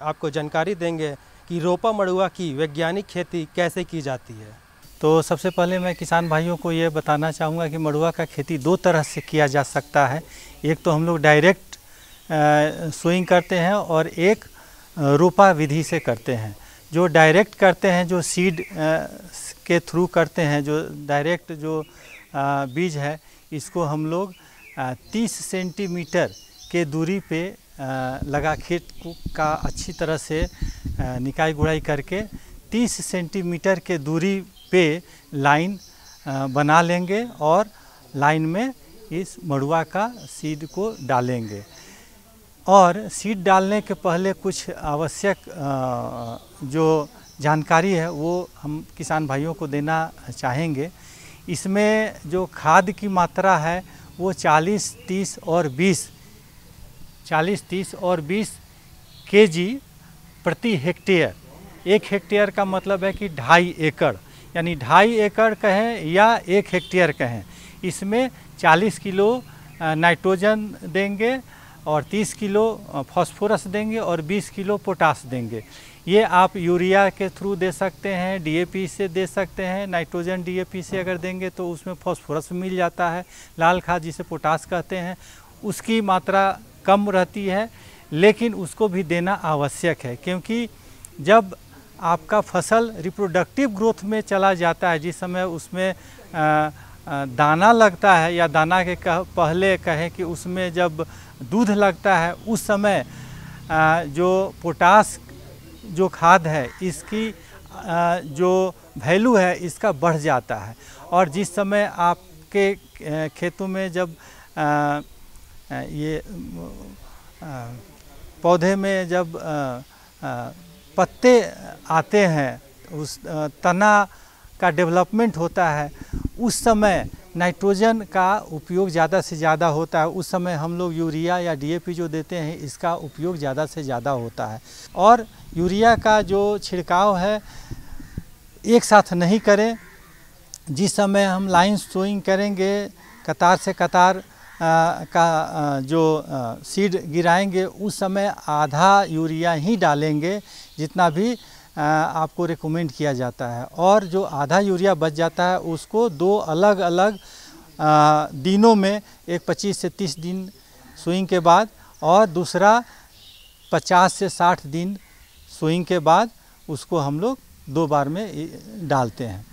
आपको जानकारी देंगे कि रोपा मड़ुआ की वैज्ञानिक खेती कैसे की जाती है तो सबसे पहले मैं किसान भाइयों को ये बताना चाहूँगा कि मड़ुआ का खेती दो तरह से किया जा सकता है एक तो हम लोग डायरेक्ट सोइंग करते हैं और एक रोपा विधि से करते हैं जो डायरेक्ट करते हैं जो सीड के थ्रू करते हैं जो डायरेक्ट जो बीज है इसको हम लोग तीस सेंटीमीटर के दूरी पे लगा खेत का अच्छी तरह से निकाई गुड़ाई करके 30 सेंटीमीटर के दूरी पे लाइन बना लेंगे और लाइन में इस मड़ुआ का सीड को डालेंगे और सीड डालने के पहले कुछ आवश्यक जो जानकारी है वो हम किसान भाइयों को देना चाहेंगे इसमें जो खाद की मात्रा है वो 40, 30 और 40, 30 और 20 केजी प्रति हेक्टेयर एक हेक्टेयर का मतलब है कि ढाई एकड़ यानी ढाई एकड़ कहें या एक हेक्टेयर कहें इसमें 40 किलो नाइट्रोजन देंगे और 30 किलो फॉस्फोरस देंगे और 20 किलो पोटास देंगे ये आप यूरिया के थ्रू दे सकते हैं डीएपी से दे सकते हैं नाइट्रोजन डीएपी से अगर देंगे तो उसमें फॉस्फोरस मिल जाता है लाल खाद जिसे पोटास कहते हैं उसकी मात्रा कम रहती है लेकिन उसको भी देना आवश्यक है क्योंकि जब आपका फसल रिप्रोडक्टिव ग्रोथ में चला जाता है जिस समय उसमें दाना लगता है या दाना के कह, पहले कहें कि उसमें जब दूध लगता है उस समय जो पोटास जो खाद है इसकी जो वैल्यू है इसका बढ़ जाता है और जिस समय आपके खेतों में जब आ, ये पौधे में जब पत्ते आते हैं उस तना का डेवलपमेंट होता है उस समय नाइट्रोजन का उपयोग ज़्यादा से ज़्यादा होता है उस समय हम लोग यूरिया या डीएपी जो देते हैं इसका उपयोग ज़्यादा से ज़्यादा होता है और यूरिया का जो छिड़काव है एक साथ नहीं करें जिस समय हम लाइन सोइंग करेंगे कतार से कतार का जो सीड गिराएंगे उस समय आधा यूरिया ही डालेंगे जितना भी आपको रिकमेंड किया जाता है और जो आधा यूरिया बच जाता है उसको दो अलग अलग दिनों में एक 25 से 30 दिन सुइंग के बाद और दूसरा 50 से 60 दिन सुइंग के बाद उसको हम लोग दो बार में डालते हैं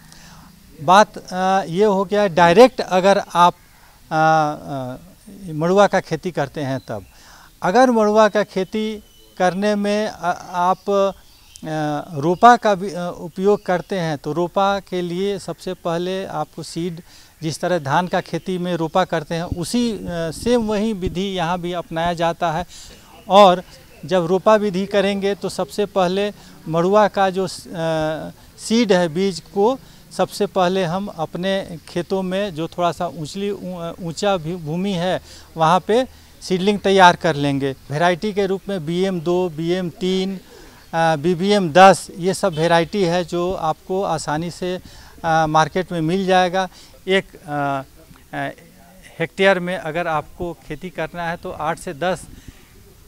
बात ये हो गया डायरेक्ट अगर आप मड़ुआ का खेती करते हैं तब अगर मड़ुआ का खेती करने में आप रोपा का भी उपयोग करते हैं तो रोपा के लिए सबसे पहले आपको सीड जिस तरह धान का खेती में रोपा करते हैं उसी सेम वही विधि यहाँ भी अपनाया जाता है और जब रोपा विधि करेंगे तो सबसे पहले मड़ुआ का जो सीड है बीज को सबसे पहले हम अपने खेतों में जो थोड़ा सा ऊँचली ऊँचा भूमि है वहाँ पे सीडलिंग तैयार कर लेंगे वेराइटी के रूप में बी एम दो बी एम तीन बी बी एम दस ये सब वेराइटी है जो आपको आसानी से आ, मार्केट में मिल जाएगा एक आ, आ, हेक्टेयर में अगर आपको खेती करना है तो आठ से दस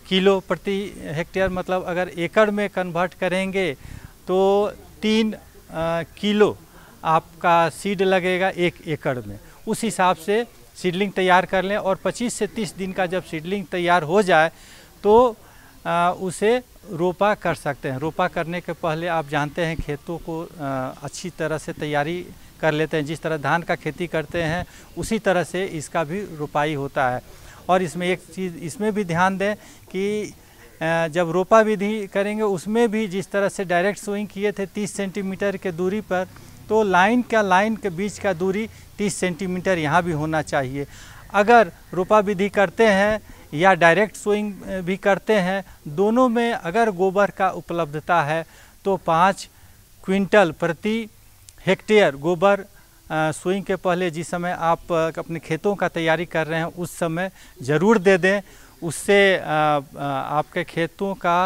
किलो प्रति हेक्टेयर मतलब अगर एकड़ में कन्वर्ट करेंगे तो तीन किलो आपका सीड लगेगा एक एकड़ में उस हिसाब से सीडलिंग तैयार कर लें और 25 से 30 दिन का जब सीडलिंग तैयार हो जाए तो आ, उसे रोपा कर सकते हैं रोपा करने के पहले आप जानते हैं खेतों को आ, अच्छी तरह से तैयारी कर लेते हैं जिस तरह धान का खेती करते हैं उसी तरह से इसका भी रोपाई होता है और इसमें एक चीज़ इसमें भी ध्यान दें कि जब रोपा विधि करेंगे उसमें भी जिस तरह से डायरेक्ट सोइंग किए थे 30 सेंटीमीटर के दूरी पर तो लाइन का लाइन के बीच का दूरी 30 सेंटीमीटर यहाँ भी होना चाहिए अगर रोपा विधि करते हैं या डायरेक्ट सोइंग भी करते हैं दोनों में अगर गोबर का उपलब्धता है तो पाँच क्विंटल प्रति हेक्टेयर गोबर सोइंग के पहले जिस समय आप अपने खेतों का तैयारी कर रहे हैं उस समय ज़रूर दे दें उससे आपके खेतों का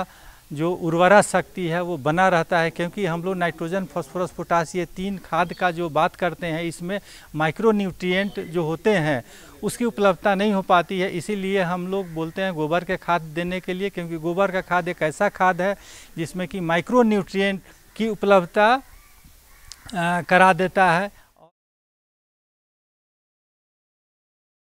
जो उर्वरा शक्ति है वो बना रहता है क्योंकि हम लोग नाइट्रोजन फॉस्फोरस पोटास ये तीन खाद का जो बात करते हैं इसमें माइक्रो न्यूट्रियट जो होते हैं उसकी उपलब्धता नहीं हो पाती है इसीलिए हम लोग बोलते हैं गोबर के खाद देने के लिए क्योंकि गोबर का खाद एक ऐसा खाद है जिसमें कि माइक्रो न्यूट्रिय की उपलब्धता करा देता है